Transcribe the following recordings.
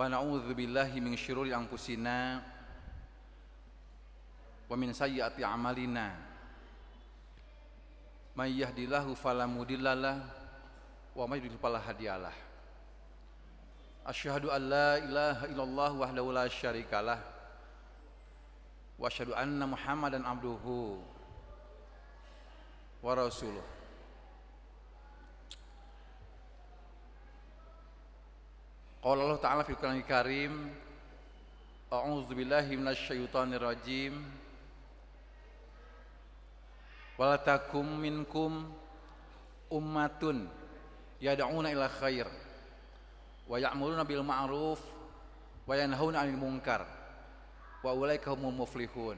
wa na'udzu billahi min syururi anfusina wa a'malina may yahdillahu fala mudhillalah wa may yudhlil fala hadiyalah asyhadu syarikalah wa asyhadu muhammadan abduhu wa Qala Allah Ta'ala fi Qur'anil Karim A'udzu billahi minasyaitonir rajim Wala takum minkum ummatun yad'una ila khair wa ya'muruna bil ma'ruf wa yanhauna 'anil munkar wa ulaika humul muflihun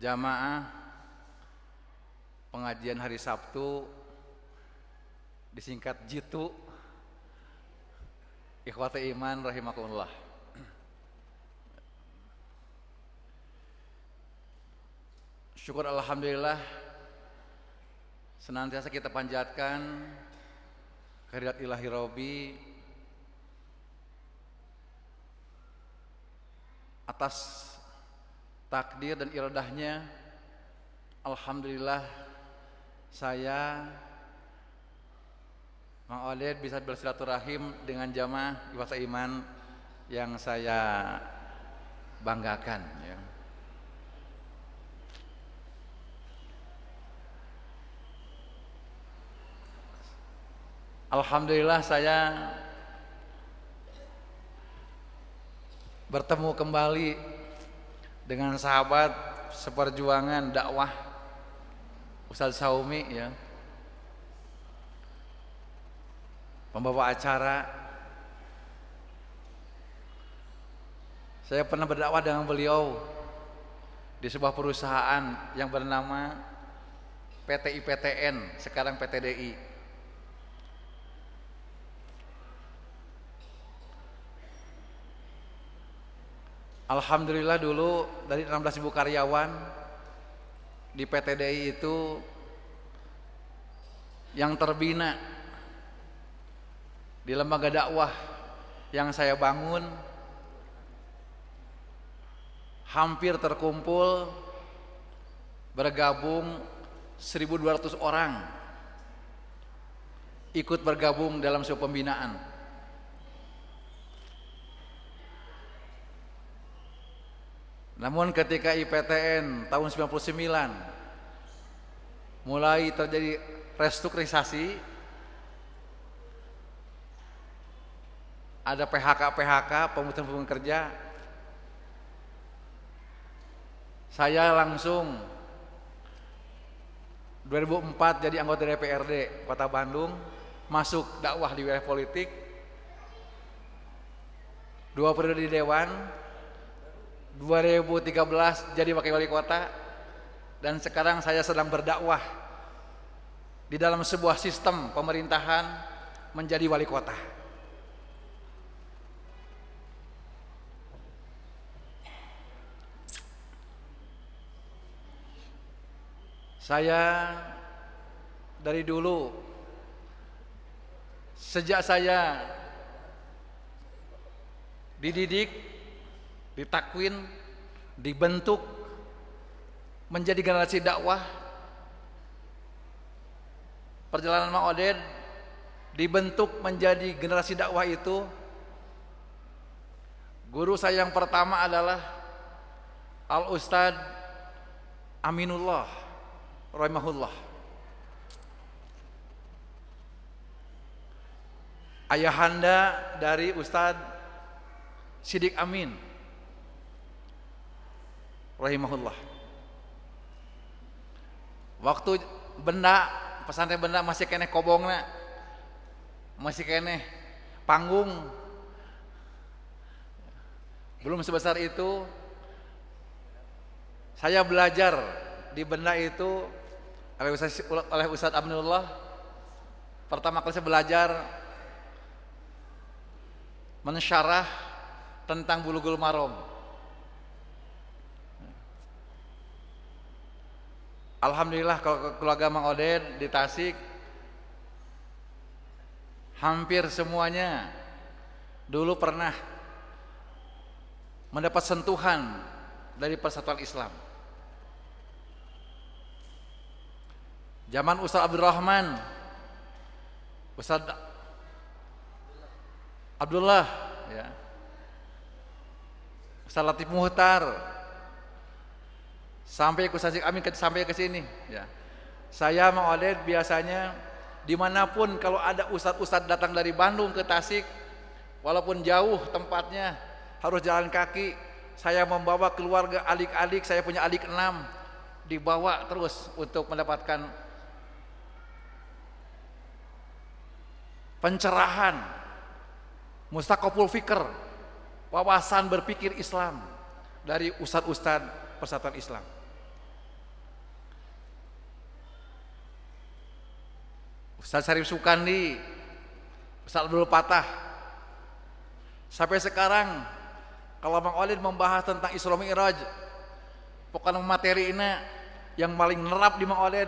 jamaah pengajian hari Sabtu disingkat jitu ikhwata iman rahimakumullah syukur alhamdulillah senantiasa kita panjatkan kehadirat ilahi robi atas takdir dan iradahnya alhamdulillah saya Mang Oled bisa bersilaturahim dengan jamaah Iwasa Iman yang saya banggakan ya. Alhamdulillah saya bertemu kembali dengan sahabat seperjuangan dakwah Ustaz Saumi ya pembawa acara saya pernah berdakwah dengan beliau di sebuah perusahaan yang bernama PT IPTN sekarang PT DI. Alhamdulillah dulu dari 16.000 karyawan di PTDI itu yang terbina di lembaga dakwah yang saya bangun hampir terkumpul bergabung 1200 orang ikut bergabung dalam sebuah pembinaan Namun ketika IPTN tahun 99 mulai terjadi restrukturisasi ada PHK-PHK pemutusan hubungan kerja saya langsung 2004 jadi anggota DPRD Kota Bandung masuk dakwah di wilayah politik dua periode di Dewan 2013 jadi wakil wali kota dan sekarang saya sedang berdakwah di dalam sebuah sistem pemerintahan menjadi wali kota. Saya dari dulu sejak saya dididik ditakwin, dibentuk menjadi generasi dakwah. Perjalanan Mang Oded dibentuk menjadi generasi dakwah itu guru saya yang pertama adalah Al Ustad Aminullah rahimahullah. Ayahanda dari ustadz Sidik Amin rahimahullah. Waktu benda pesantren benda masih kene kobongna, masih kene panggung, belum sebesar itu. Saya belajar di benda itu oleh Ustaz, oleh Ustaz Abdullah. Pertama kali saya belajar mensyarah tentang bulu bulughul marom. Alhamdulillah kalau keluarga Mang Oden di Tasik hampir semuanya dulu pernah mendapat sentuhan dari persatuan Islam. Zaman Ustaz Rahman Ustaz Abdullah, ya. Ustaz Latif Muhtar, Sampai ke Ustaz Amin sampai ke sini. Ya. Saya mau lihat biasanya dimanapun kalau ada ustad-ustad datang dari Bandung ke Tasik, walaupun jauh tempatnya harus jalan kaki, saya membawa keluarga adik-adik, saya punya adik enam, dibawa terus untuk mendapatkan pencerahan, mustakopul fikir, wawasan berpikir Islam dari ustad-ustad persatuan Islam. Ustaz Syarif Sukandi, Ustaz Abdul Patah. Sampai sekarang kalau Bang Olin membahas tentang Isra Mi'raj, pokoknya materi ini yang paling nerap di Bang Olin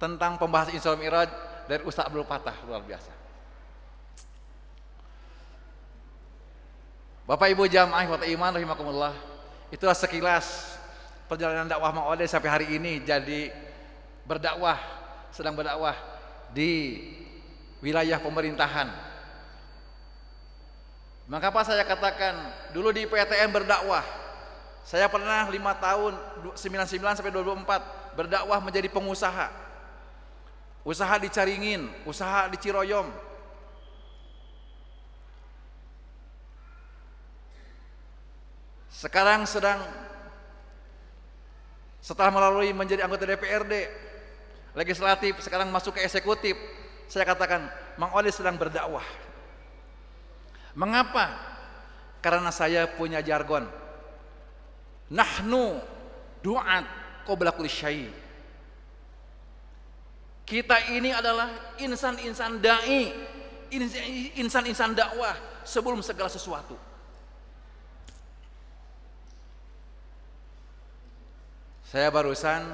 tentang pembahasan Isra Mi'raj dari Ustaz Abdul Patah luar biasa. Bapak Ibu jamaah wa iman rahimakumullah. Itulah sekilas perjalanan dakwah Mang Ode sampai hari ini jadi berdakwah, sedang berdakwah di wilayah pemerintahan. Maka apa saya katakan dulu di PTN berdakwah. Saya pernah lima tahun 99 sampai 24 berdakwah menjadi pengusaha. Usaha dicaringin, usaha di Sekarang sedang setelah melalui menjadi anggota DPRD, legislatif, sekarang masuk ke eksekutif. Saya katakan, Mang Oli sedang berdakwah. Mengapa? Karena saya punya jargon. Nahnu du'at qabla kulli syai'. Kita ini adalah insan-insan dai, insan-insan dakwah sebelum segala sesuatu. Saya barusan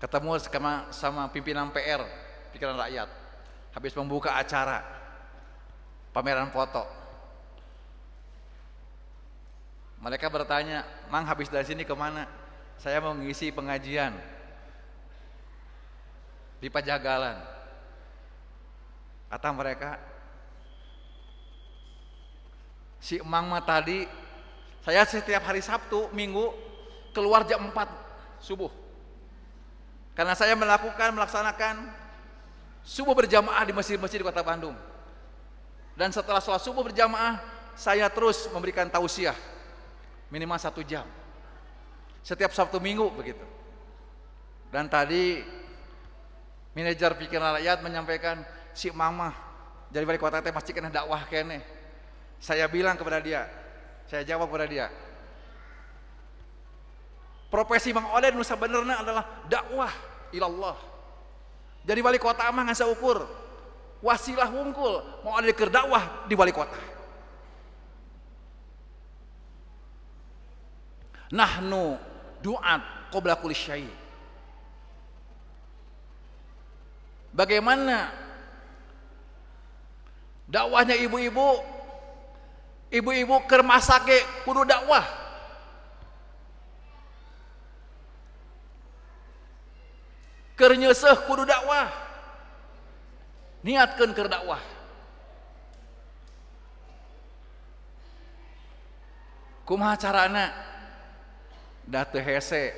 ketemu sama, sama pimpinan PR, pikiran rakyat. Habis membuka acara, pameran foto. Mereka bertanya, Mang habis dari sini kemana? Saya mau ngisi pengajian di Pajagalan. Kata mereka, si emang mah tadi saya setiap hari Sabtu minggu keluar jam 4 subuh karena saya melakukan, melaksanakan subuh berjamaah di masjid-masjid di kota Bandung. Dan setelah sholat subuh berjamaah, saya terus memberikan tausiah minimal satu jam. Setiap Sabtu Minggu begitu. Dan tadi manajer pikiran rakyat menyampaikan si mama jadi wali kota teh pasti kena dakwah kene. Saya bilang kepada dia, saya jawab kepada dia, Profesi Mang Olen nusa benerna adalah dakwah ilallah. Jadi wali kota mah ngasa ukur. Wasilah wungkul mau ada keur dakwah di wali kota. Nahnu duat qabla kulli syai. Bagaimana dakwahnya ibu-ibu ibu-ibu kermasake kudu dakwah kernyeseh kudu dakwah niatkan kerdakwah. dakwah kumaha carana da hese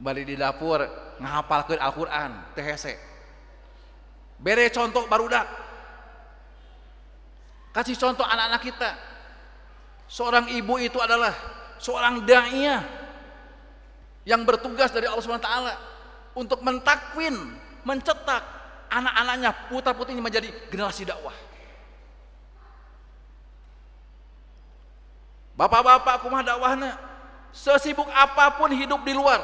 balik di dapur ngapalkan Al-Qur'an tehese hese bere contoh barudak kasih contoh anak-anak kita seorang ibu itu adalah seorang daiyah yang bertugas dari Allah Subhanahu wa taala untuk mentakwin, mencetak anak-anaknya putra-putrinya menjadi generasi dakwah. Bapak-bapak kumah dakwahnya sesibuk apapun hidup di luar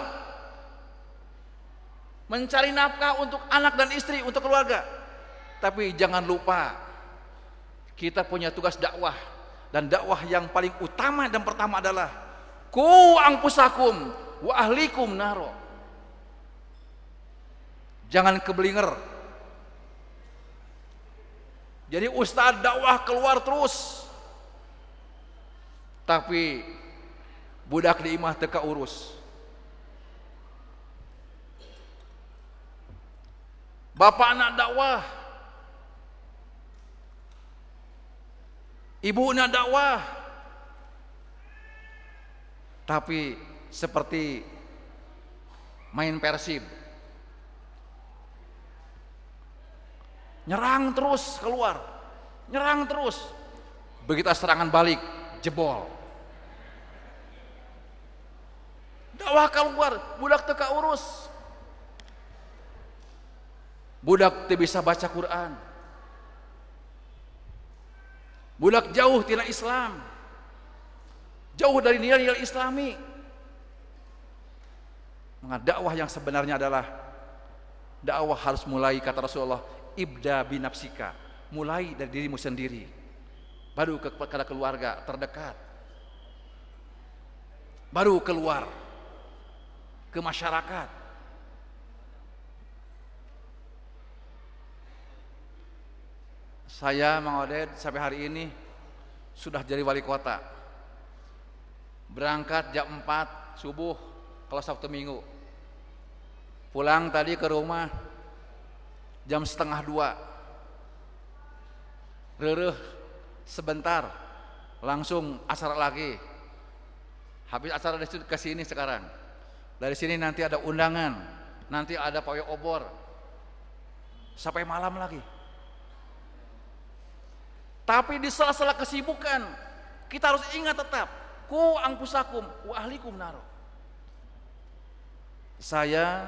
mencari nafkah untuk anak dan istri, untuk keluarga. Tapi jangan lupa kita punya tugas dakwah dan dakwah yang paling utama dan pertama adalah ku angpusakum wa ahlikum naro Jangan keblinger Jadi ustadz dakwah keluar terus. Tapi budak di imah teka urus. Bapak anak dakwah. Ibu anak dakwah. Tapi seperti main persib Nyerang terus keluar. Nyerang terus. Begitu serangan balik, jebol. Dakwah keluar, budak teka urus. Budak tidak bisa baca Quran. Budak jauh tidak Islam. Jauh dari nilai-nilai islami. Maka dakwah yang sebenarnya adalah dakwah harus mulai kata Rasulullah ibda binapsika mulai dari dirimu sendiri baru ke kepada keluarga terdekat baru keluar ke masyarakat saya Mang Oded sampai hari ini sudah jadi wali kota berangkat jam 4 subuh kalau Sabtu Minggu pulang tadi ke rumah jam setengah dua. Rereh sebentar, langsung acara lagi. Habis acara dari situ ke sini sekarang. Dari sini nanti ada undangan, nanti ada pawai obor. Sampai malam lagi. Tapi di sela-sela kesibukan, kita harus ingat tetap, ku angpusakum wa ahlikum naro. Saya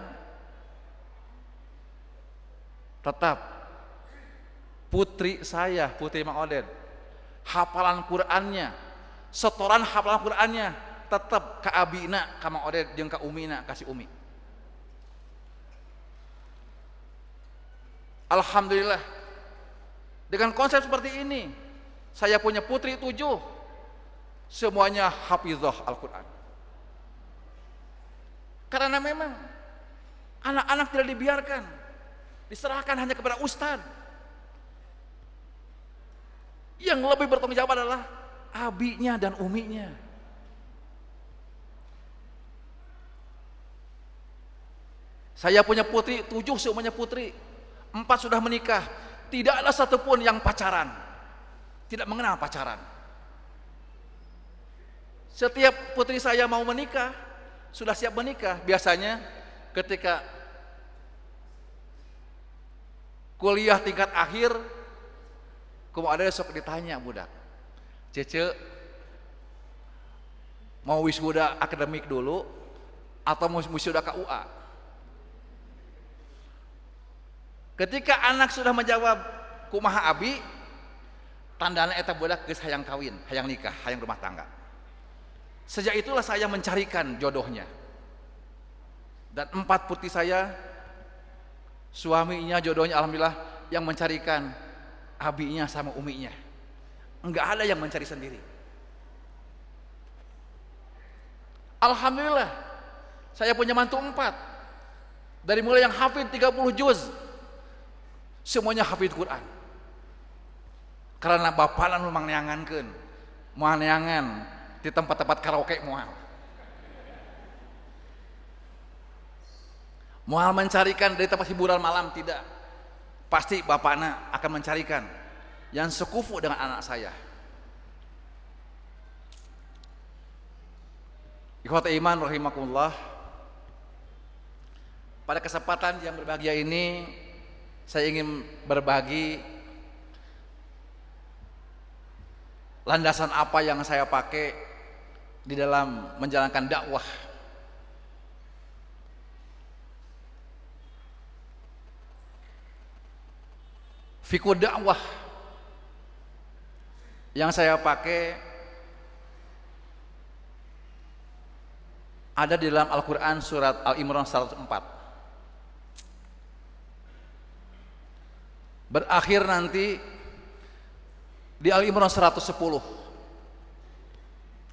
tetap putri saya, putri Mang Oden, hafalan Qurannya, setoran hafalan Qurannya, tetap ke abina, ke Mang Oden, yang ke umina, kasih umi. Alhamdulillah, dengan konsep seperti ini, saya punya putri tujuh, semuanya hafizah Al-Quran. Karena memang anak-anak tidak dibiarkan, Diserahkan hanya kepada ustaz. Yang lebih bertanggung jawab adalah abinya dan uminya. Saya punya putri, tujuh semuanya putri. Empat sudah menikah. Tidak ada satupun yang pacaran. Tidak mengenal pacaran. Setiap putri saya mau menikah, sudah siap menikah, biasanya ketika kuliah tingkat akhir kemudian sok ditanya budak cece mau wisuda akademik dulu atau mau wisuda KUA ketika anak sudah menjawab kumaha abi tandanya eta budak geus sayang kawin sayang nikah sayang rumah tangga sejak itulah saya mencarikan jodohnya dan empat putih saya Suaminya jodohnya alhamdulillah yang mencarikan abinya sama uminya. Enggak ada yang mencari sendiri. Alhamdulillah saya punya mantu empat. Dari mulai yang hafid 30 juz. Semuanya hafid Quran. Karena bapak lalu neangankan. Mau di tempat-tempat karaoke mual. Mual mencarikan dari tempat hiburan malam tidak. Pasti bapaknya akan mencarikan yang sekufu dengan anak saya. Ikhwata iman rahimakumullah. Pada kesempatan yang berbahagia ini saya ingin berbagi landasan apa yang saya pakai di dalam menjalankan dakwah Fiku dakwah yang saya pakai ada di dalam Al-Quran surat Al-Imran 104 berakhir nanti di Al-Imran 110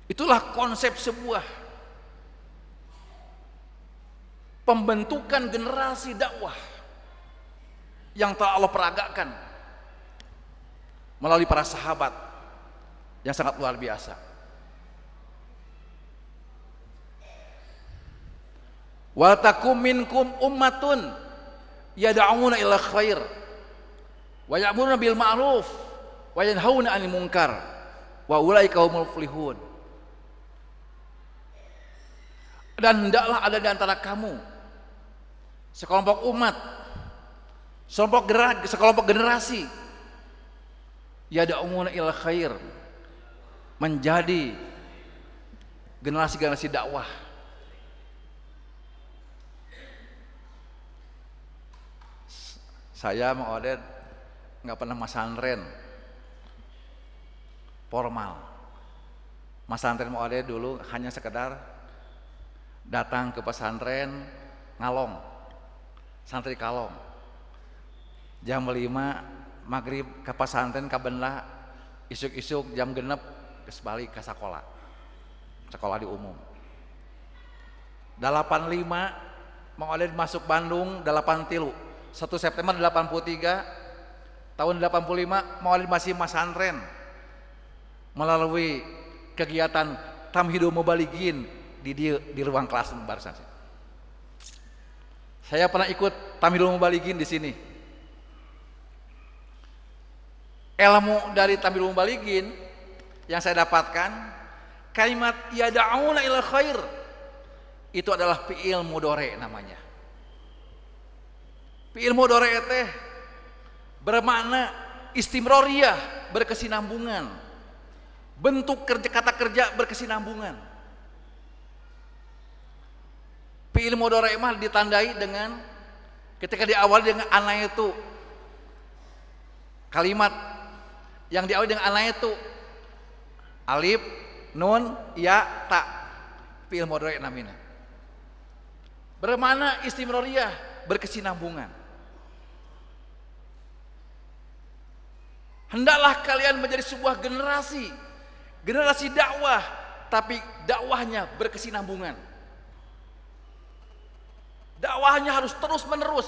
itulah konsep sebuah pembentukan generasi dakwah yang telah Allah peragakan melalui para sahabat yang sangat luar biasa. Wa minkum ummatun yada'una ila khair wa ya'muruna bil ma'ruf wa yanhauna 'anil munkar wa ulaika humul muflihun. Dan hendaklah ada di antara kamu sekelompok umat, sekelompok gerak, sekelompok generasi yad'una il khair menjadi generasi-generasi dakwah saya mau ada nggak pernah masantren formal masantren mau ada dulu hanya sekedar datang ke pesantren ngalong santri kalong jam lima magrib ke pesantren benda isuk-isuk jam genep ke sebalik ke sekolah sekolah di umum 85 mengalir masuk Bandung 8 tilu 1 September 83 tahun 85 mengalir masih masantren melalui kegiatan tamhidu mubaligin di di, di ruang kelas barusan saya pernah ikut tamhidu mubaligin di sini ilmu dari tampil mubalikin yang saya dapatkan kalimat yada'una ila khair itu adalah fi'il mudore namanya fi'il mudore teh bermakna istimroriyah berkesinambungan bentuk kerja kata kerja berkesinambungan fi'il mudore mah ditandai dengan ketika diawali dengan anak itu kalimat yang diawali dengan alnya itu alif nun ya ta fiil mudhari namina bermana istimroriyah berkesinambungan hendaklah kalian menjadi sebuah generasi generasi dakwah tapi dakwahnya berkesinambungan dakwahnya harus terus menerus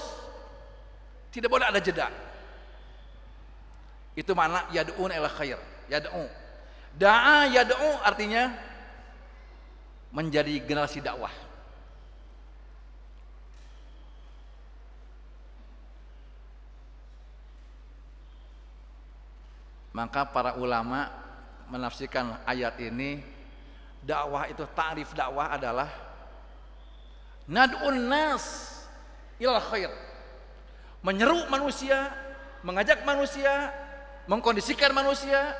tidak boleh ada jeda itu mana yad'un ila khair, yad'u. Da'a yad'u artinya menjadi generasi dakwah. Maka para ulama menafsirkan ayat ini dakwah itu tarif dakwah adalah nad'un nas ilal khair. Menyeru manusia, mengajak manusia mengkondisikan manusia,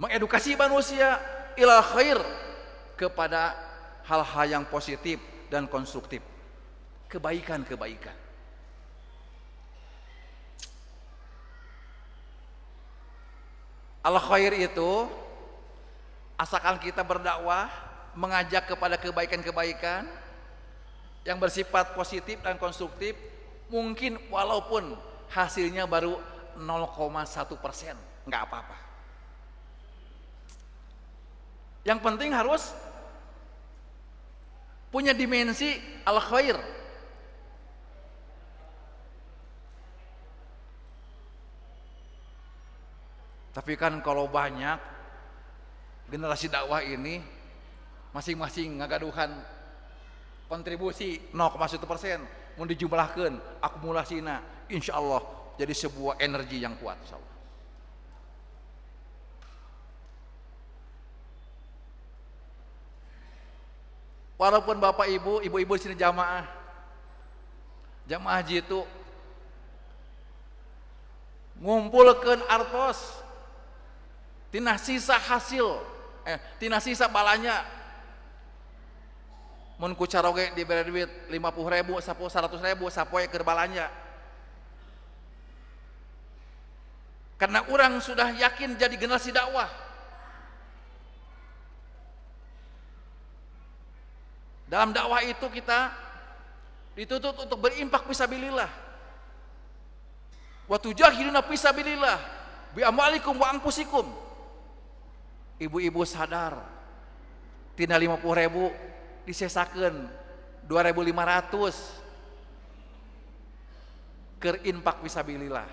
mengedukasi manusia ila khair kepada hal-hal yang positif dan konstruktif. Kebaikan-kebaikan. Al khair itu asalkan kita berdakwah, mengajak kepada kebaikan-kebaikan yang bersifat positif dan konstruktif, mungkin walaupun hasilnya baru 0,1 persen, nggak apa-apa. Yang penting harus punya dimensi al khair. Tapi kan kalau banyak generasi dakwah ini masing-masing ngagaduhan kontribusi 0,1 persen mau dijumlahkan akumulasinya insya Allah jadi sebuah energi yang kuat insyaallah. Walaupun Bapak Ibu, ibu-ibu di sini jamaah. Jamaah haji itu ngumpulkan artos tina sisa hasil eh tina sisa balanya mun ku caroge diberi duit 50.000 ribu sapo 100.000 ribu sapoe keur balanya Karena orang sudah yakin jadi generasi dakwah. Dalam dakwah itu kita dituntut untuk berimpak fisabilillah. Wa tujahiduna fisabilillah bi amwalikum wa anfusikum. Ibu-ibu sadar tina puluh ribu disesakan 2500 kerimpak fisabilillah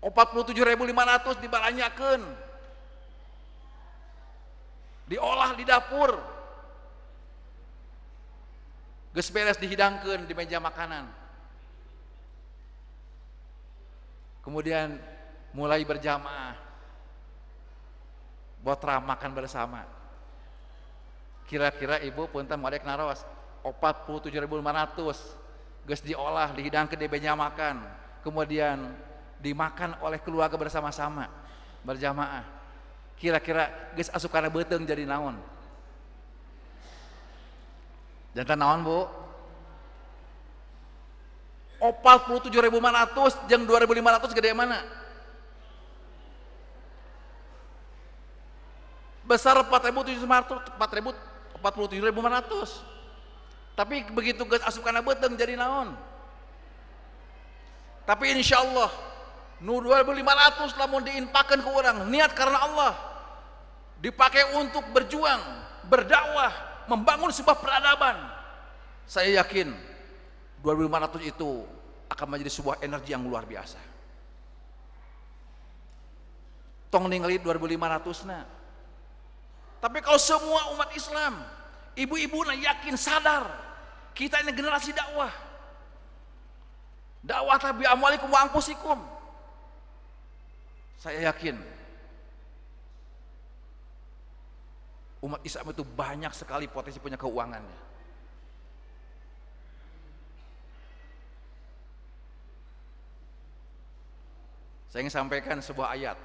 47.500 dibaranyakan diolah di dapur gesperes dihidangkan di meja makanan kemudian mulai berjamaah buat makan bersama kira-kira ibu pun punten modek naros 47.500 gus diolah dihidangkan di meja makan kemudian dimakan oleh keluarga bersama-sama berjamaah kira-kira guys asupkan beteng jadi naon jantan naon bu opal 47.500 yang 2.500 gede mana besar 4.700 47.500 tapi begitu guys asupkan beteng jadi naon tapi insya Allah Nu 2500 lamun diinpakan ke orang niat karena Allah dipakai untuk berjuang berdakwah membangun sebuah peradaban saya yakin 2500 itu akan menjadi sebuah energi yang luar biasa tong ningali 2500 na tapi kalau semua umat Islam ibu-ibu na yakin sadar kita ini generasi dakwah dakwah tabi wa'angkusikum. wa angkusikum saya yakin umat Islam itu banyak sekali potensi punya keuangannya. Saya ingin sampaikan sebuah ayat.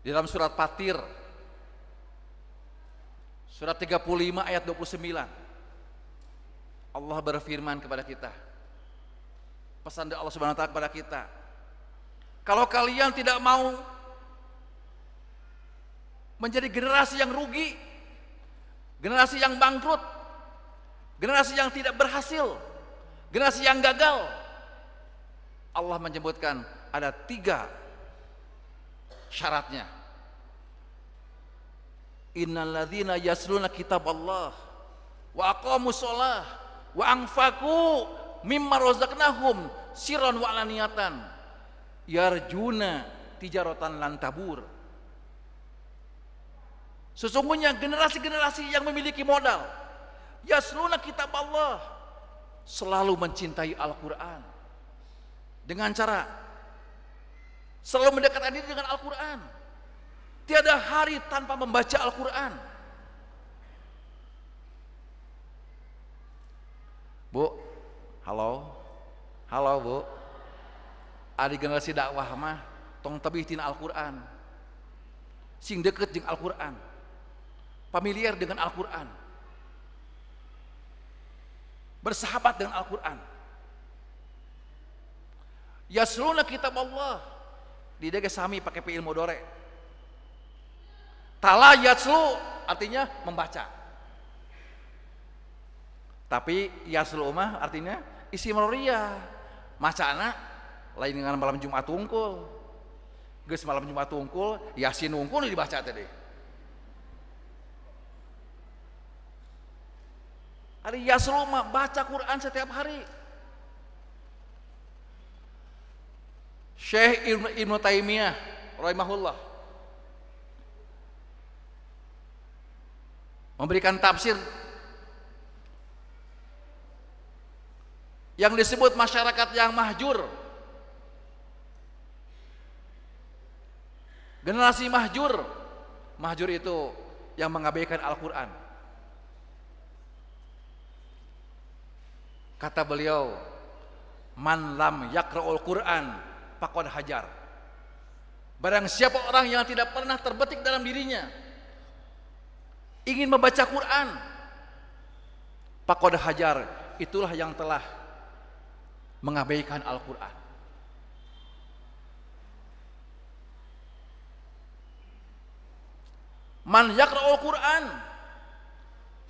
Di dalam surat Fatir surat 35 ayat 29. Allah berfirman kepada kita. Pesan dari Allah Subhanahu wa taala kepada kita, kalau kalian tidak mau menjadi generasi yang rugi, generasi yang bangkrut, generasi yang tidak berhasil, generasi yang gagal. Allah menyebutkan ada tiga syaratnya. Innalladzina yasluna kitab Allah wa aqamus shalah wa angfaku mimma razaqnahum siron wa alaniyatan yarjuna tijaratan lantabur. Sesungguhnya generasi-generasi yang memiliki modal yasluna kitab Allah selalu mencintai Al-Qur'an. Dengan cara selalu mendekatkan diri dengan Al-Qur'an. Tiada hari tanpa membaca Al-Qur'an. Bu, halo. Halo, Bu. Ari generasi dakwah mah tong tebih tina Al-Qur'an. Sing deket jeung Al-Qur'an. Familiar dengan Al-Qur'an. Bersahabat dengan Al-Qur'an. Yasluna kitab Allah. Di dege sami pakai fi'il mudhari. Tala yaslu artinya membaca. Tapi yaslu mah artinya isi maroria. Macana lain dengan malam Jumat tungkul geus malam Jumat tungkul Yasin tungkul dibaca tadi Hari Yasroma baca Quran setiap hari Syekh Ibn, Ibn Taimiyah rahimahullah memberikan tafsir yang disebut masyarakat yang mahjur Generasi mahjur. Mahjur itu yang mengabaikan Al-Quran. Kata beliau, Man lam yakra'ul Quran, pakon hajar. Barang siapa orang yang tidak pernah terbetik dalam dirinya, ingin membaca Quran, pakon hajar, itulah yang telah mengabaikan Al-Quran. man yaqra'ul Qur'an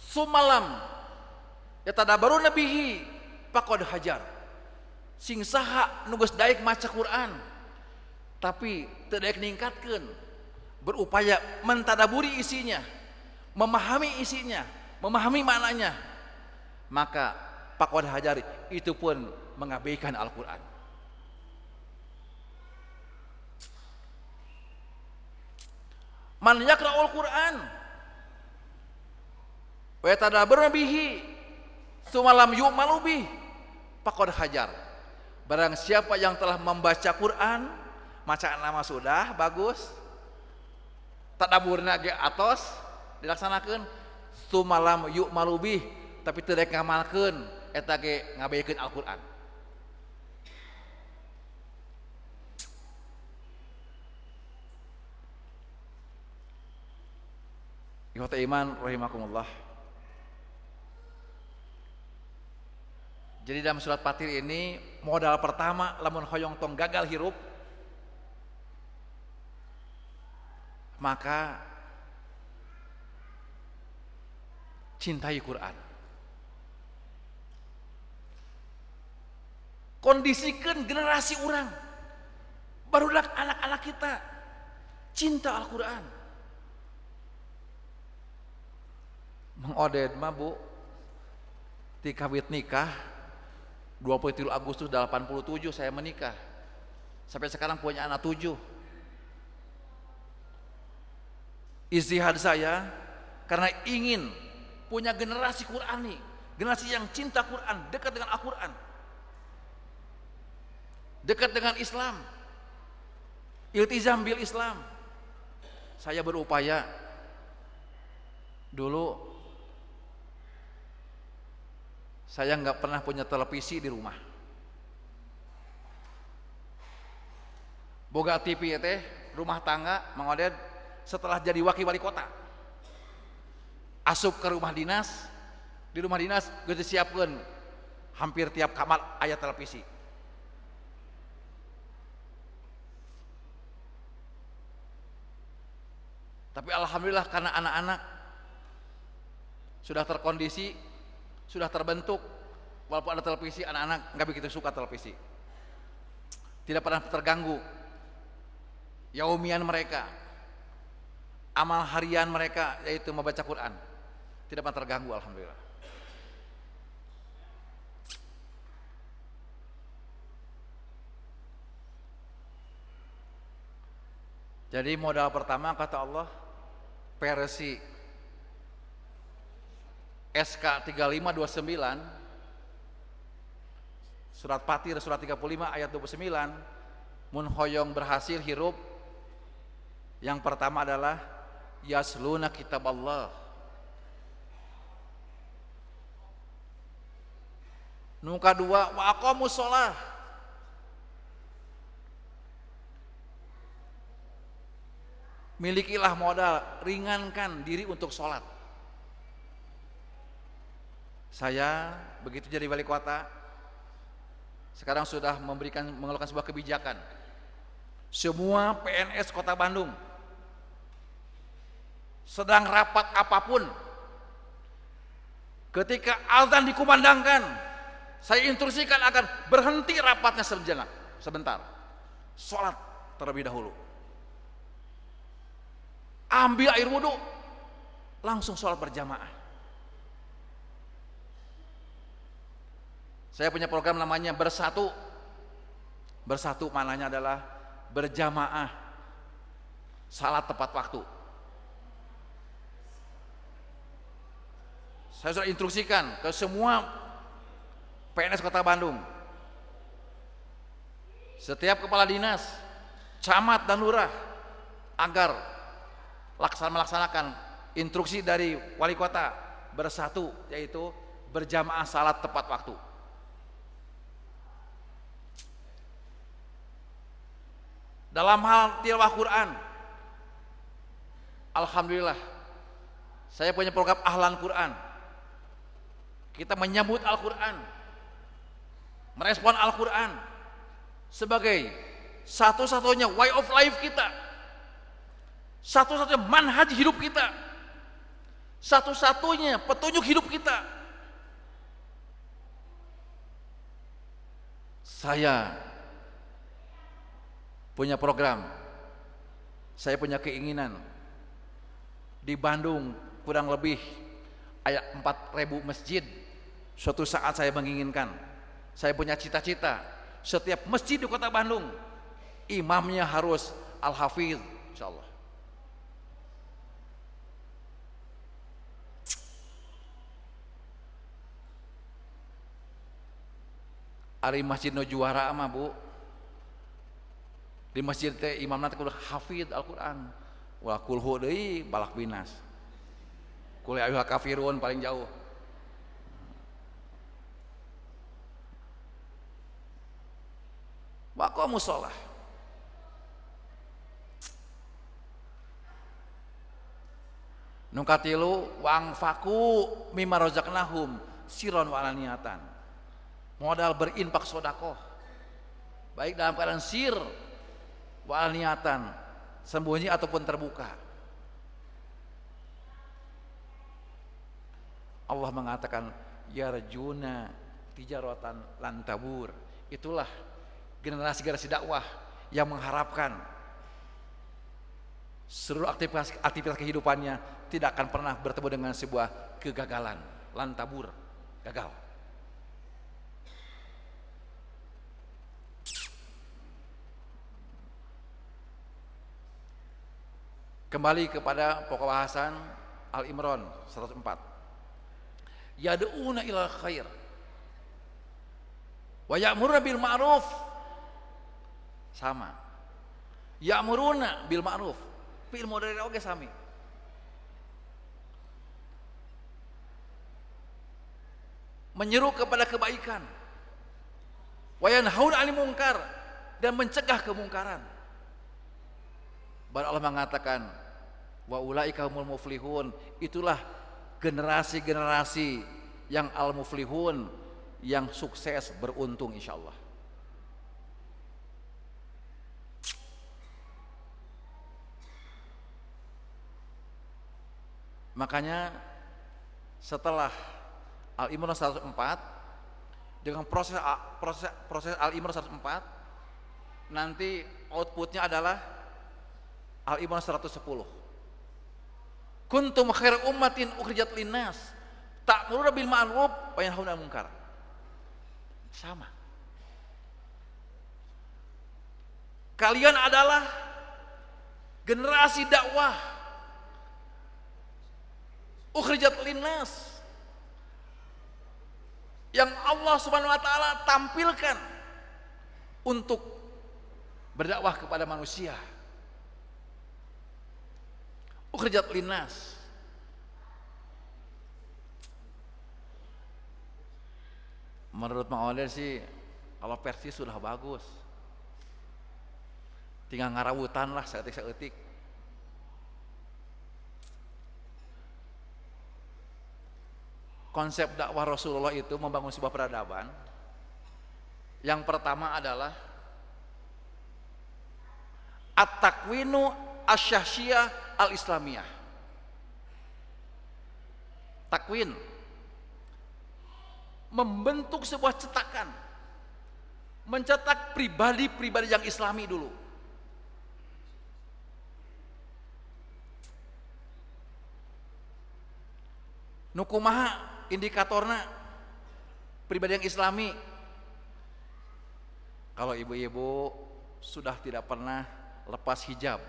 sumalam yatadabbaru nabihi pakod hajar sing saha nugas daik maca Quran tapi tidak ningkatkan berupaya mentadaburi isinya memahami isinya memahami maknanya maka pakod hajar itu pun mengabaikan Al-Quran Man yakra'ul Qur'an wa yatadabbaru bihi sumalam yu'malu bih faqad hajar. Barang siapa yang telah membaca Quran, bacaan nama sudah bagus. Tadaburna ge atos dilaksanakan sumalam yu'malu bih tapi tidak ngamalkan eta ge ngabaikeun Al-Qur'an. Ikhwata iman rahimakumullah. Jadi dalam surat patir ini modal pertama lamun hoyong tong gagal hirup maka cintai Quran. Kondisikan generasi orang. Barulah anak-anak kita cinta Al-Quran. Mang Oded mah bu, di kawit nikah 23 Agustus 87 saya menikah. Sampai sekarang punya anak tujuh. Istihad saya karena ingin punya generasi Qurani, generasi yang cinta Quran, dekat dengan Al-Quran, dekat dengan Islam, iltizam bil Islam. Saya berupaya dulu saya nggak pernah punya televisi di rumah. Boga TV ya teh rumah tangga mengalir. setelah jadi wakil wali kota. Asup ke rumah dinas, di rumah dinas gue disiapkan hampir tiap kamar ayat televisi. Tapi alhamdulillah karena anak-anak sudah terkondisi sudah terbentuk walaupun ada televisi anak-anak nggak begitu suka televisi tidak pernah terganggu yaumian mereka amal harian mereka yaitu membaca Quran tidak pernah terganggu Alhamdulillah jadi modal pertama kata Allah versi SK 3529 Surat Patir surat 35 ayat 29 mun hoyong berhasil hirup yang pertama adalah yasluna kitab Allah Nuka dua wa aqamus sholah Milikilah modal, ringankan diri untuk sholat. Saya begitu jadi wali kota, sekarang sudah memberikan mengeluarkan sebuah kebijakan. Semua PNS Kota Bandung sedang rapat apapun ketika azan dikumandangkan saya instruksikan akan berhenti rapatnya sejenak sebentar sholat terlebih dahulu ambil air wudhu langsung sholat berjamaah Saya punya program namanya Bersatu. Bersatu mananya adalah berjamaah. Salat tepat waktu. Saya sudah instruksikan ke semua PNS Kota Bandung. Setiap kepala dinas, camat dan lurah agar laksan melaksanakan instruksi dari wali kota bersatu yaitu berjamaah salat tepat waktu. dalam hal tilawah Quran. Alhamdulillah, saya punya program Ahlan Quran. Kita menyambut Al-Quran, merespon Al-Quran sebagai satu-satunya way of life kita, satu-satunya manhaj hidup kita, satu-satunya petunjuk hidup kita. Saya punya program. Saya punya keinginan di Bandung kurang lebih ayat 4000 masjid suatu saat saya menginginkan saya punya cita-cita setiap masjid di kota Bandung imamnya harus al-hafidh insyaallah Ari masjid no juara ama bu di masjid teh imam nanti kudu hafid Al-Quran wah kulhu deh balak binas kulih ayuh kafirun paling jauh Wako musolah Nukatilu wang faku rojak nahum siron wala niatan. Modal berinfak sodakoh. Baik dalam keadaan sir niatan sembunyi ataupun terbuka Allah mengatakan yarjuna tijaratan lantabur itulah generasi-generasi dakwah yang mengharapkan seluruh aktivitas, aktivitas kehidupannya tidak akan pernah bertemu dengan sebuah kegagalan lantabur gagal Kembali kepada pokok bahasan Al-Imran 104. Yad'una ilal khair. Wa ya'muruna bil ma'ruf. Sama. Ya'muruna bil ma'ruf. Fil modern oke sami. Menyeru kepada kebaikan. Wa yanhauna 'anil munkar dan mencegah kemungkaran. Bar Allah mengatakan wa ulaika humul muflihun. Itulah generasi-generasi yang al muflihun yang sukses beruntung insya Allah Makanya setelah Al-Imran 104 dengan proses proses proses Al-Imran 104 nanti outputnya adalah Al-Imran 110. Kuntum khair ummatin ukhrijat linnas ta'muruna bil ma'ruf wa yanhauna 'anil munkar. Sama. Kalian adalah generasi dakwah. Ukhrijat linnas. Yang Allah Subhanahu wa taala tampilkan untuk berdakwah kepada manusia. Ukhrijat oh, linas. Menurut Ma'olil sih kalau versi sudah bagus. Tinggal ngarawutan lah setik-setik. Konsep dakwah Rasulullah itu membangun sebuah peradaban. Yang pertama adalah at-takwinu asyahsyah Al-Islamiyah. Takwin membentuk sebuah cetakan mencetak pribadi-pribadi yang islami dulu Nukumaha indikatornya pribadi yang islami kalau ibu-ibu sudah tidak pernah lepas hijab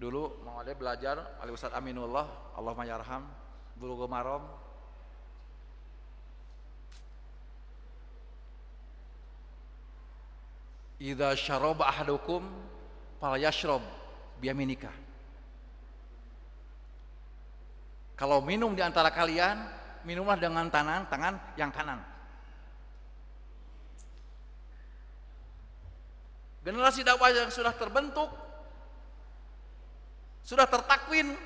dulu mau ada belajar oleh Ustaz Aminullah Allah mayarham ya bulughul Gomarom Ida syarob ahadukum pala yashrob biaminika. Kalau minum di antara kalian minumlah dengan tangan tangan yang kanan Generasi dakwah yang sudah terbentuk sudah tertakwin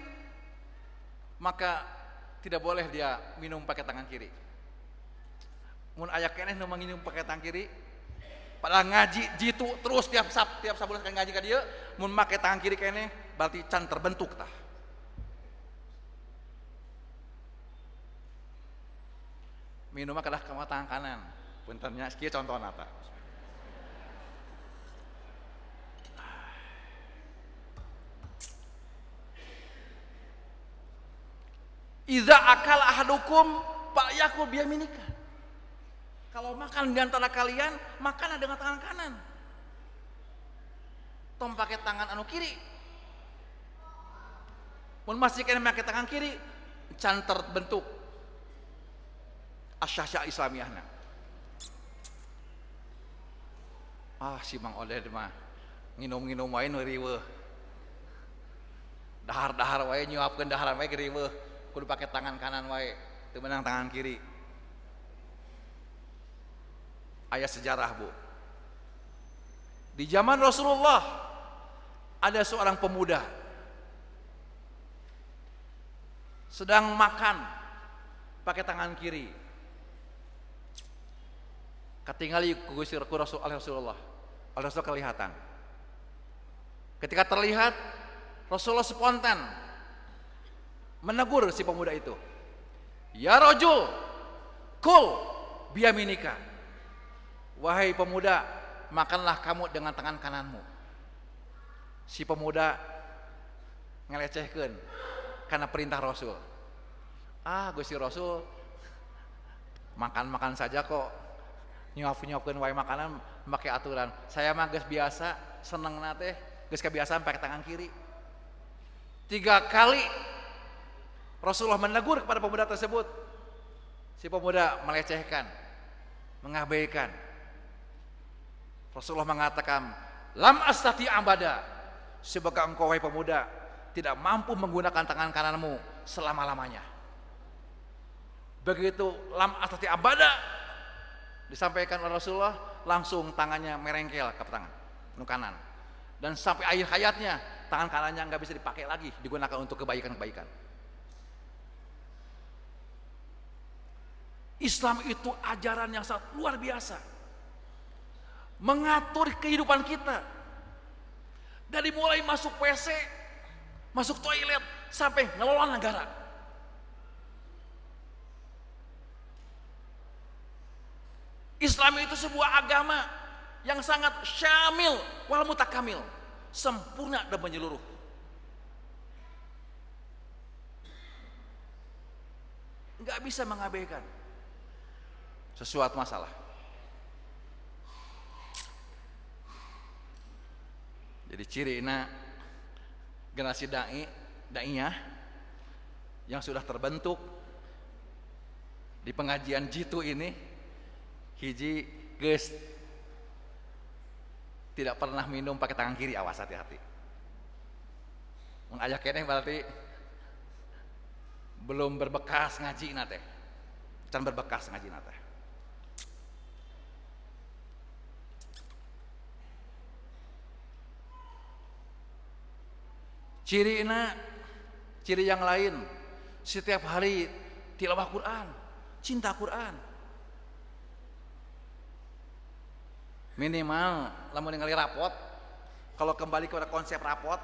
maka tidak boleh dia minum pakai tangan kiri mun ayah keneh nu minum pakai tangan kiri pada ngaji jitu terus tiap sab tiap sabulan kan ngaji ke dia mun pakai tangan kiri keneh berarti can terbentuk tah minum mah kalah tangan kanan ternyata. sekian contohan nata Iza akal ahadukum pak yakul biyaminika. Kalau makan di antara kalian, makanlah dengan tangan kanan. Tom pakai tangan anu kiri. Mun masih kena pakai tangan kiri, can terbentuk asyasya islamiyahna. Ah si Mang Oded mah nginum-nginum wain nu Dahar-dahar wain nyuapkan dahar wain riweuh kudu pakai tangan kanan wae teu menang tangan kiri ayat sejarah bu di zaman Rasulullah ada seorang pemuda sedang makan pakai tangan kiri ketinggali kugusir ku Rasul Rasulullah Rasul kelihatan ketika terlihat Rasulullah spontan menegur si pemuda itu. Ya rojul, kul biaminika. Wahai pemuda, makanlah kamu dengan tangan kananmu. Si pemuda ngelecehkan karena perintah Rasul. Ah, Gusti Rasul makan-makan saja kok nyuap nyuapkan wae makanan pakai aturan. Saya mah biasa seneng nate geus kebiasaan pakai tangan kiri. Tiga kali Rasulullah menegur kepada pemuda tersebut. Si pemuda melecehkan, mengabaikan. Rasulullah mengatakan, "Lam astati abada." Sebagai engkau wahai pemuda tidak mampu menggunakan tangan kananmu selama-lamanya. Begitu lam astati abada disampaikan oleh Rasulullah, langsung tangannya merengkel ke tangan, ke kanan. Dan sampai akhir hayatnya tangan kanannya nggak bisa dipakai lagi digunakan untuk kebaikan-kebaikan. Islam itu ajaran yang sangat luar biasa. Mengatur kehidupan kita. Dari mulai masuk WC, masuk toilet, sampai ngelola negara. Islam itu sebuah agama yang sangat syamil wal mutakamil. Sempurna dan menyeluruh. Nggak bisa mengabaikan sesuatu masalah. Jadi ciri ini generasi dai dainya yang sudah terbentuk di pengajian jitu ini hiji geus tidak pernah minum pakai tangan kiri awas hati-hati. Mun -hati. aya berarti belum berbekas ngaji nate, teh. berbekas ngaji nate. Ciri nak, ciri yang lain, setiap hari tilawah Quran, cinta Quran. Minimal, lamun ningali rapot, kalau kembali kepada konsep rapot,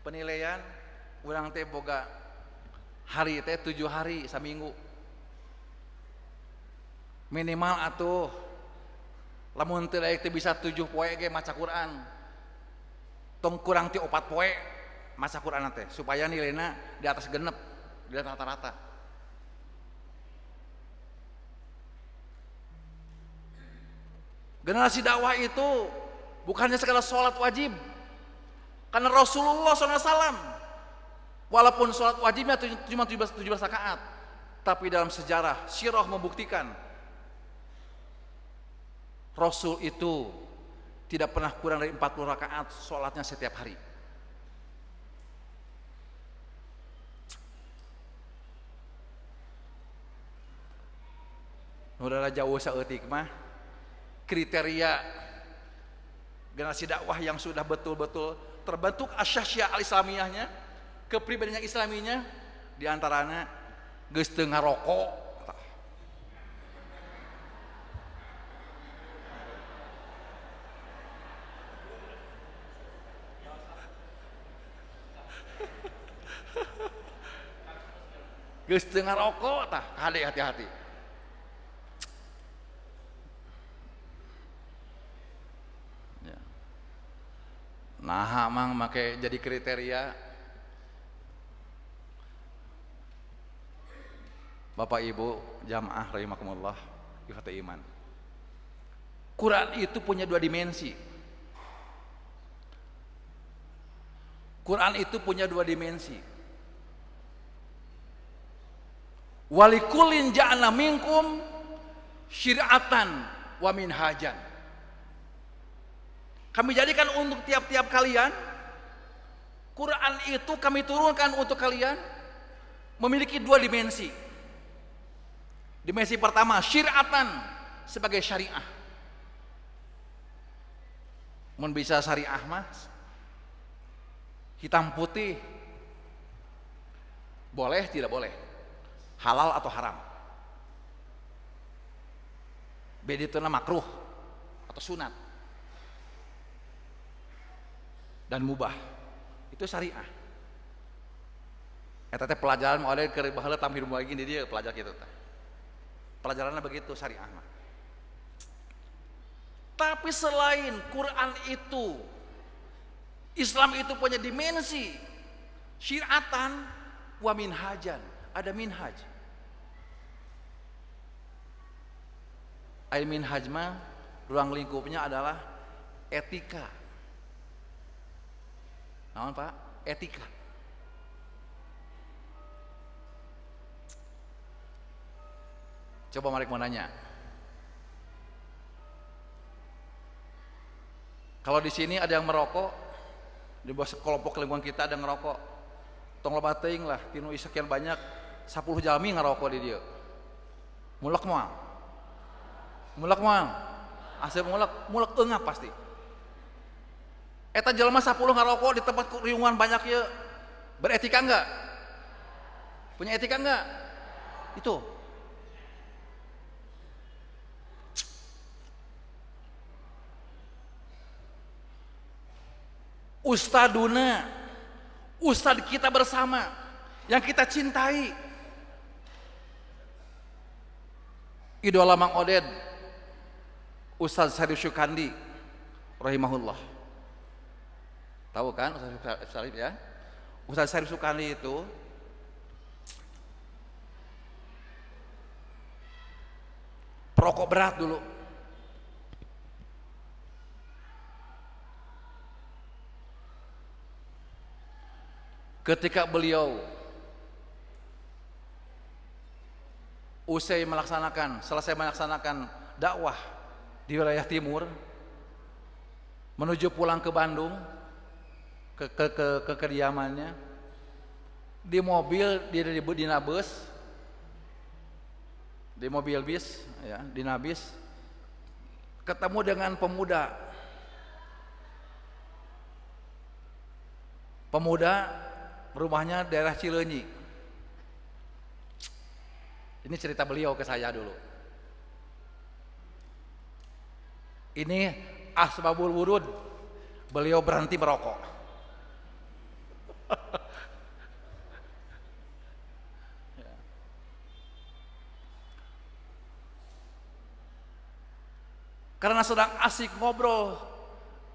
penilaian, orang teh boga hari teh tujuh hari seminggu. Minimal atuh, lamun tidak bisa tujuh poe ge maca Quran, tong kurang ti opat poe masa Quran teh supaya nilainya di atas genep di atas rata-rata generasi dakwah itu bukannya segala sholat wajib karena Rasulullah SAW walaupun sholat wajibnya cuma 17, 17 rakaat tapi dalam sejarah sirah membuktikan Rasul itu tidak pernah kurang dari 40 rakaat sholatnya setiap hari. Saudara jauh seetik mah kriteria generasi dakwah yang sudah betul-betul terbentuk asyasya al-islamiyahnya, kepribadian islaminya diantaranya antaranya rokok Gus dengar rokok tah kali hati-hati nah mang make jadi kriteria Bapak Ibu jamaah rahimakumullah ifat iman Quran itu punya dua dimensi Quran itu punya dua dimensi Walikulin ja'na minkum syir'atan wa hajan. Kami jadikan untuk tiap-tiap kalian Quran itu kami turunkan untuk kalian memiliki dua dimensi. Dimensi pertama syir'atan sebagai syariah. Mun bisa syariah mas hitam putih boleh tidak boleh halal atau haram beda itu makruh atau sunat dan mubah itu syariah eta teh pelajaran mau ada keur baheula tam lagi dia pelajar gitu pelajarannya begitu syariah mah tapi selain Quran itu Islam itu punya dimensi syiratan wamin min hajan ada minhaj. Al minhaj mah ruang lingkupnya adalah etika. Naon Pak? Etika. Coba mari mau nanya. Kalau di sini ada yang merokok, di bawah kelompok lingkungan kita ada yang merokok. Tong lebat lah, tinu sekian banyak, sepuluh jami ngerokok di dia mulak mual mulak mual asep mulak mulak tengah pasti eta jelma sepuluh ngerokok di tempat riungan banyak ya beretika enggak punya etika enggak itu Ustaduna Ustad kita bersama yang kita cintai idola Mang Oded Ustaz Syarif Syukandi rahimahullah tahu kan Ustaz Syarif ya Ustaz Syarif Syukandi itu perokok berat dulu ketika beliau usai melaksanakan, selesai melaksanakan dakwah di wilayah timur menuju pulang ke Bandung ke ke ke, ke kediamannya di mobil di di, di di mobil bis ya di ketemu dengan pemuda pemuda rumahnya daerah Cileunyi ini cerita beliau ke saya dulu. Ini asbabul wurud. Beliau berhenti merokok. Karena sedang asik ngobrol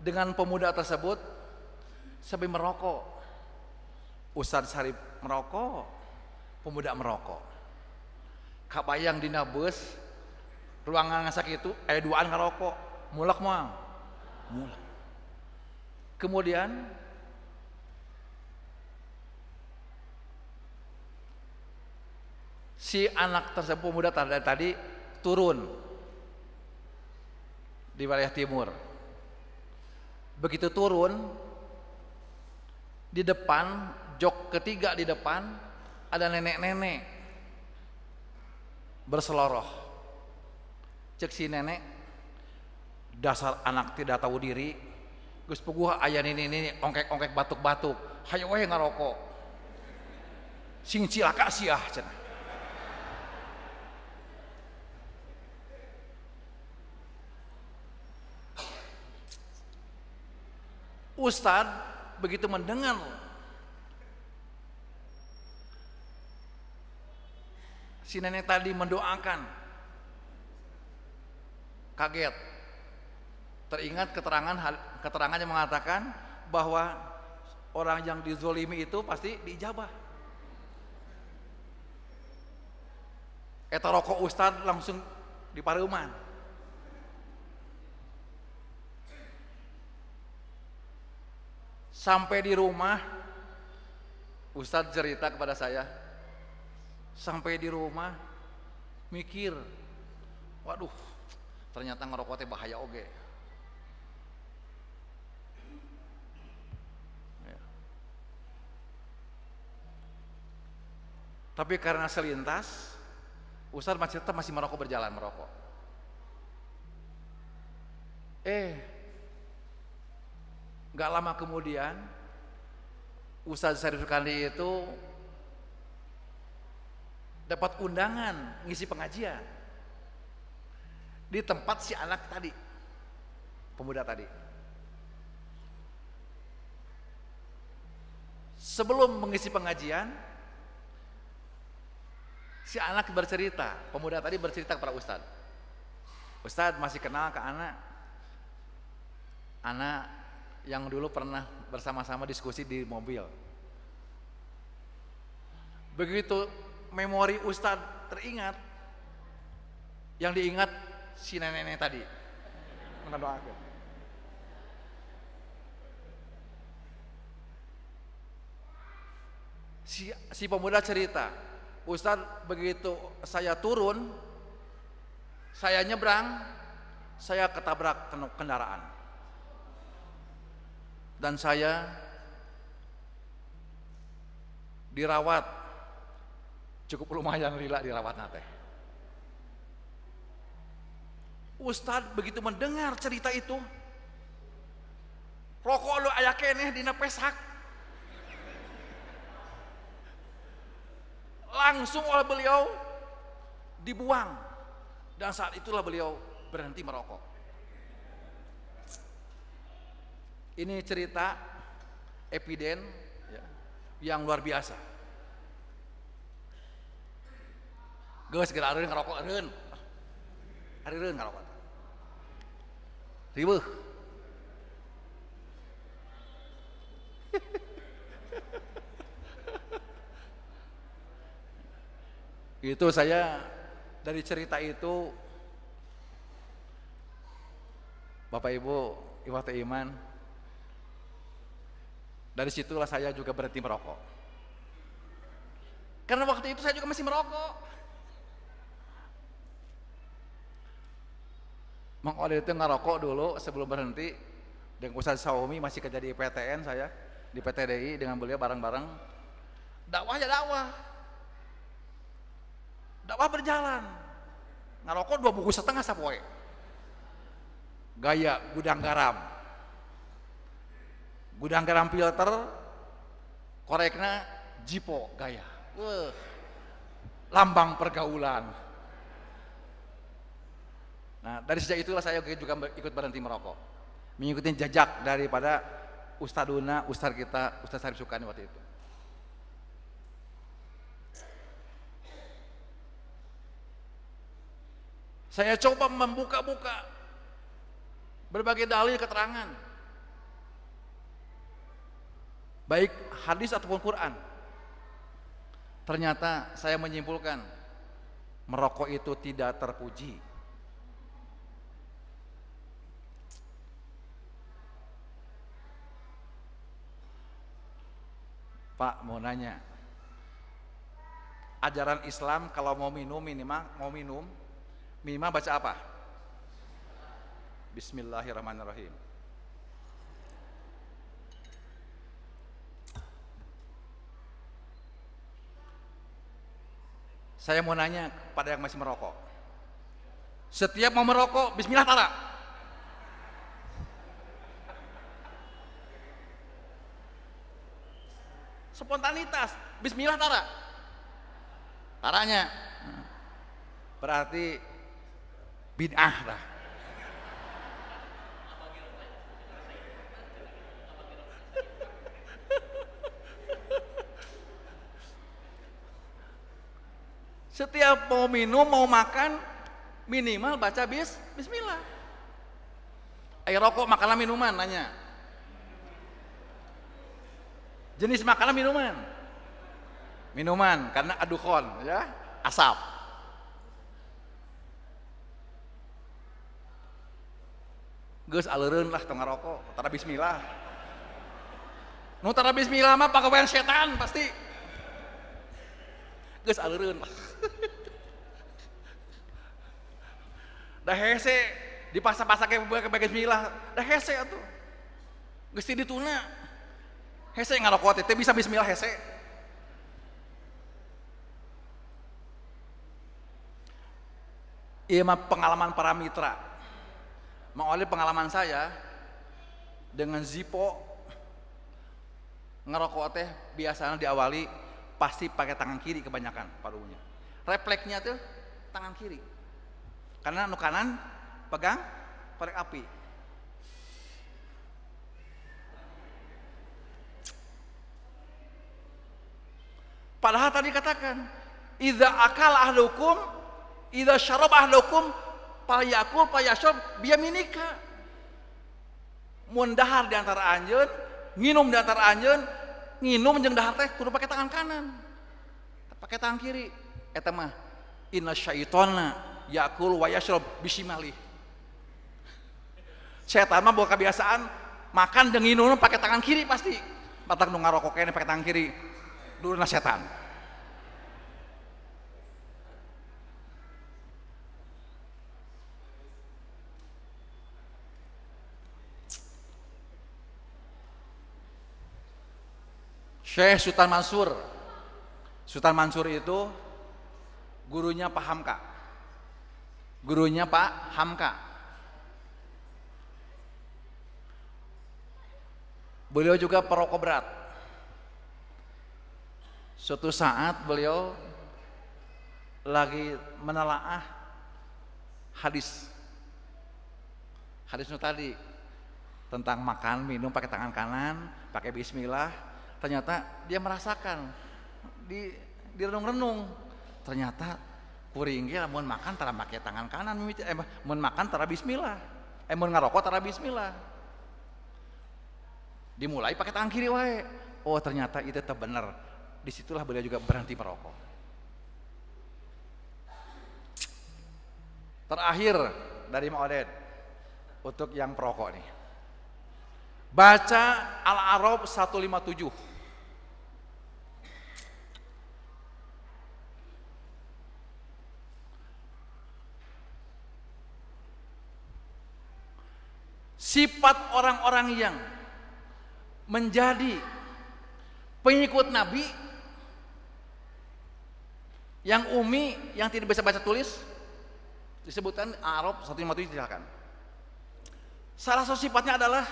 dengan pemuda tersebut, sampai merokok. Ustadz Syarif merokok, pemuda merokok kabayang dina bus ruangan ngasak itu ayah duaan ngerokok mulak mau mulak kemudian si anak tersebut muda tadi, tadi turun di wilayah timur begitu turun di depan jok ketiga di depan ada nenek-nenek berseloroh. Cek si nenek, dasar anak tidak tahu diri, Gus Puguh ayah ini ini ongkek-ongkek batuk-batuk, hayo wae ngarokok. Sing cilaka siah ustad Ustadz begitu mendengar si nenek tadi mendoakan. Kaget. Teringat keterangan keterangan yang mengatakan bahwa orang yang dizolimi itu pasti diijabah. Eta rokok ustad langsung di paruman. Sampai di rumah, ustad cerita kepada saya, sampai di rumah mikir waduh ternyata ngerokok teh bahaya oke ya. tapi karena selintas Ustaz masih tetap masih merokok berjalan merokok eh gak lama kemudian Ustaz Syarif Kandi itu dapat undangan ngisi pengajian di tempat si anak tadi pemuda tadi sebelum mengisi pengajian si anak bercerita pemuda tadi bercerita kepada ustad ustad masih kenal ke anak anak yang dulu pernah bersama-sama diskusi di mobil begitu memori Ustadz teringat yang diingat si nenek-nenek tadi minta si, si pemuda cerita Ustadz begitu saya turun saya nyebrang saya ketabrak kendaraan dan saya dirawat cukup lumayan lila dirawat nate. Ustad begitu mendengar cerita itu, rokok lu ayah kene di pesak. Langsung oleh beliau dibuang. Dan saat itulah beliau berhenti merokok. Ini cerita epiden ya, yang luar biasa. Geus geura areun ngarokok areun. Areun ngarokok. Ribeuh. itu saya dari cerita itu Bapak Ibu Iwah Iman dari situlah saya juga berhenti merokok karena waktu itu saya juga masih merokok Mang odet itu ngerokok dulu sebelum berhenti dengan Ustaz Saumi masih kerja di PTN saya di PTDI dengan beliau bareng-bareng dakwah ya dakwah dakwah berjalan ngerokok dua buku setengah sapoe gaya gudang garam gudang garam filter koreknya jipo gaya uh, lambang pergaulan Nah, dari sejak itulah saya juga ikut berhenti merokok. Mengikuti jejak daripada Ustadzuna, Ustaz Ustadz kita, Ustadz Sarif Sukani waktu itu. Saya coba membuka-buka berbagai dalil keterangan. Baik hadis ataupun Quran. Ternyata saya menyimpulkan merokok itu tidak terpuji Pak mau nanya. Ajaran Islam kalau mau minum minimal mau minum minimal baca apa? Bismillahirrahmanirrahim. Saya mau nanya kepada yang masih merokok. Setiap mau merokok, bismillah tara. spontanitas bismillah tara taranya berarti bid'ah lah Setiap mau minum, mau makan, minimal baca bis, bismillah. Air rokok, makanlah minuman, nanya. Jenis makanan minuman. Minuman karena adukon ya, asap. Gus alerun lah tengah rokok tara bismillah. Nu tara bismillah mah pakai wayang setan pasti. Gus alerun lah. Dah hese pasar pasa ke bismillah, dah hese atuh. Gusti tuna Hese nggak kuat teh bisa bismillah hese. Iya mah pengalaman para mitra. Mengoleh pengalaman saya dengan Zipo ngerokok teh biasanya diawali pasti pakai tangan kiri kebanyakan parunya. Refleksnya tuh tangan kiri. Karena nu kanan pegang korek api Padahal tadi katakan, idza akal ahlukum, idza syarab ahlukum, payakul, yakul biaminika, yashrab Mun dahar di antara anjeun, nginum di antara anjeun, nginum jeung dahar teh kudu pakai tangan kanan. Pakai tangan kiri. Eta mah inna syaitona yakul wa yashrab bisimali. Setan mah buat kebiasaan makan dengan nginum pakai tangan kiri pasti. batang nu ini pakai tangan kiri dulu setan. Syekh Sultan Mansur. Sultan Mansur itu gurunya Pak Hamka. Gurunya Pak Hamka. Beliau juga perokok berat. Suatu saat beliau lagi menelaah hadis hadisnya tadi tentang makan minum pakai tangan kanan pakai bismillah ternyata dia merasakan di direnung-renung ternyata kuringi mau makan tara pakai tangan kanan eh, mau makan tara bismillah eh mau ngerokok tara bismillah dimulai pakai tangan kiri wae oh ternyata itu terbener disitulah beliau juga berhenti merokok. Terakhir dari Maodet untuk yang perokok nih. Baca Al-Arab 157. Sifat orang-orang yang menjadi pengikut Nabi yang umi yang tidak bisa baca tulis disebutkan Arab satu tujuh silakan. Salah satu sifatnya adalah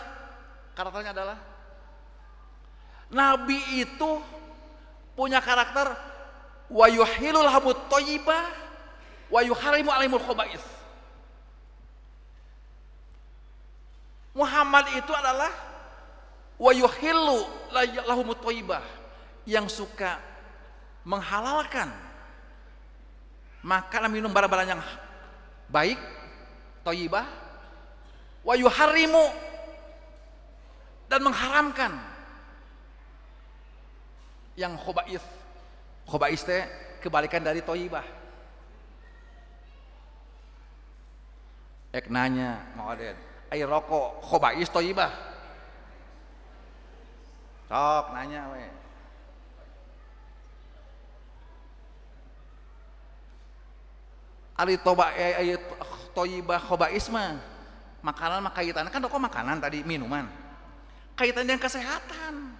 karakternya adalah Nabi itu punya karakter wa yuhilul hamut toyiba wa yuharimu alimul khobais. Muhammad itu adalah wa yuhillu lahumut toyiba yang suka menghalalkan makanan minum barang-barang yang baik, toyibah, wayu harimu dan mengharamkan yang khobais khobais teh kebalikan dari toyibah ek nanya mau ada air rokok khobais toyibah sok nanya weh ari toba ayat eh, eh, eh, toyibah khobaisma. Makanan maka kaitannya kan kok makanan tadi minuman. Kaitan dengan kesehatan.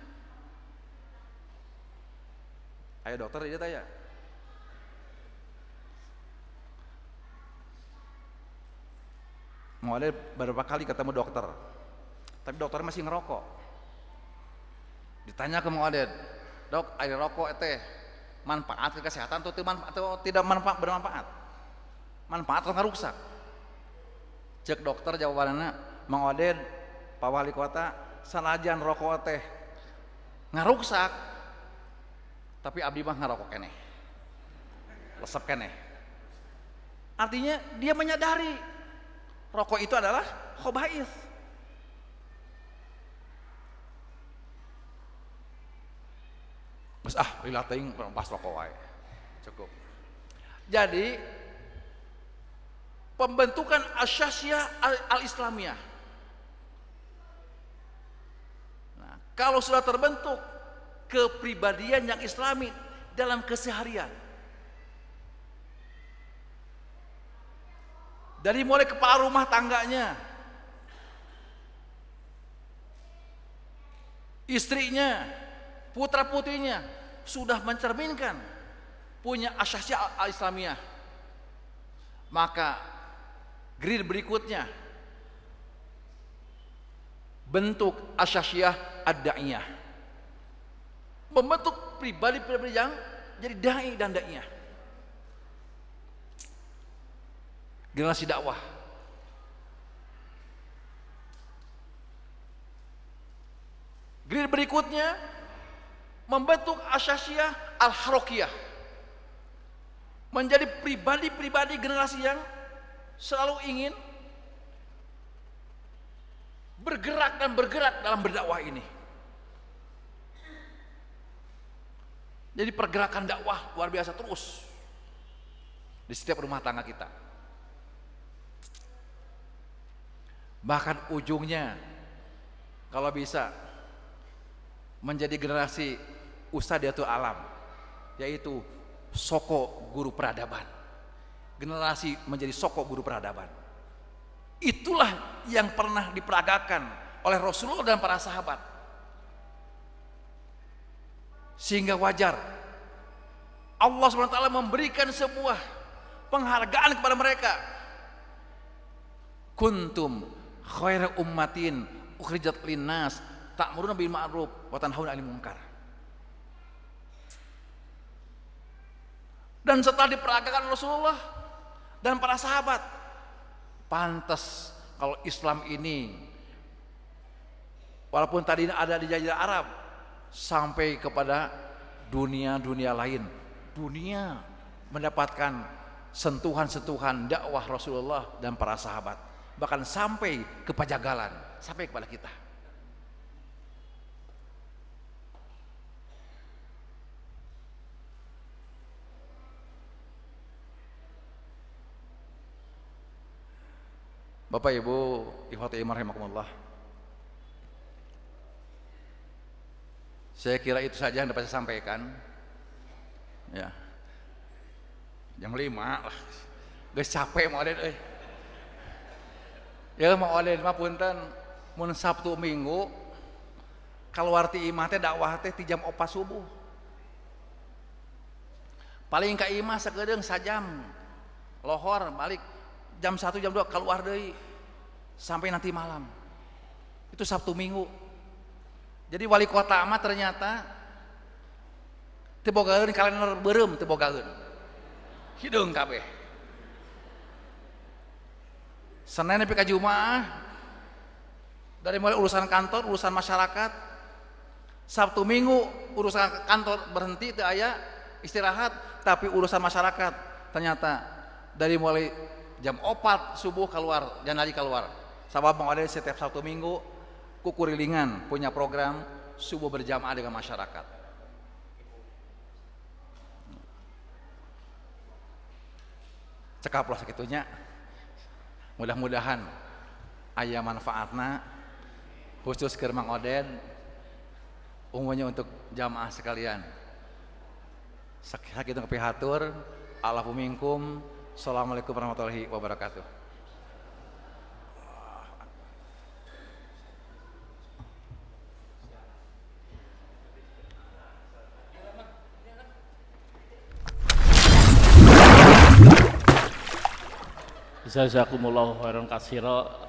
Ayo dokter dia tanya. Mau ada beberapa kali ketemu dokter, tapi dokter masih ngerokok. Ditanya ke Muadid, dok air rokok teh manfaat ke kesehatan atau tidak manfaat, bermanfaat? manfaat atau rusak cek dokter jawabannya Mang Oded Pak Wali Kota sanajan rokok teh ngaruksak tapi abdi mah ngarokok keneh lesep keneh artinya dia menyadari rokok itu adalah khobais Mas ah, lila teuing pas rokok wae. Cukup. Jadi pembentukan asyasyah al-islamiyah. Nah, kalau sudah terbentuk kepribadian yang islami dalam keseharian. Dari mulai kepala rumah tangganya, istrinya, putra-putrinya sudah mencerminkan punya asyasyah al-islamiyah. Maka Grid berikutnya bentuk asyasiyah ad-da'iyah. Membentuk pribadi-pribadi yang jadi dai dan da'iyah. Generasi dakwah. Grid berikutnya membentuk asyasiyah al-harokiyah. Menjadi pribadi-pribadi generasi yang selalu ingin bergerak dan bergerak dalam berdakwah ini. Jadi pergerakan dakwah luar biasa terus di setiap rumah tangga kita. Bahkan ujungnya kalau bisa menjadi generasi usaha diatur alam yaitu soko guru peradaban generasi menjadi sokok guru peradaban. Itulah yang pernah diperagakan oleh Rasulullah dan para sahabat. Sehingga wajar Allah SWT memberikan sebuah penghargaan kepada mereka. Kuntum khaira ummatin ukhrijat linnas ta'muruna bil ma'ruf wa tanhauna 'anil munkar. Dan setelah diperagakan Rasulullah, dan para sahabat. Pantas kalau Islam ini walaupun tadi ada di jajah Arab sampai kepada dunia-dunia lain. Dunia mendapatkan sentuhan-sentuhan dakwah Rasulullah dan para sahabat. Bahkan sampai ke Pajagalan, sampai kepada kita. Bapak Ibu, ikhwati imam rahimakumullah. Saya kira itu saja yang dapat saya sampaikan. Ya. Jam 5 lah. Geus capek mau aden Ya mau aden mah punten mun Sabtu Minggu Kalau imah teh dakwah teh di jam 4 subuh. Paling ka imah sakedeung sajam. Lohor balik jam 1 jam 2 keluar deh sampai nanti malam itu Sabtu Minggu jadi wali kota amat ternyata tebogaeun kalender berem tebogaeun hidung kabeh Senin sampai Jumaah dari mulai urusan kantor, urusan masyarakat Sabtu Minggu urusan kantor berhenti itu ayah istirahat tapi urusan masyarakat ternyata dari mulai jam 4 subuh keluar janari keluar sabab mengode setiap satu minggu kukurilingan punya program subuh berjamaah dengan masyarakat cekaplah segitunya mudah-mudahan ayah manfaatna khusus ke Mang Oden umumnya untuk jamaah sekalian sakit kepihatur Allah pemingkum Assalamualaikum warahmatullahi wabarakatuh. Jazakumullahu khairan katsira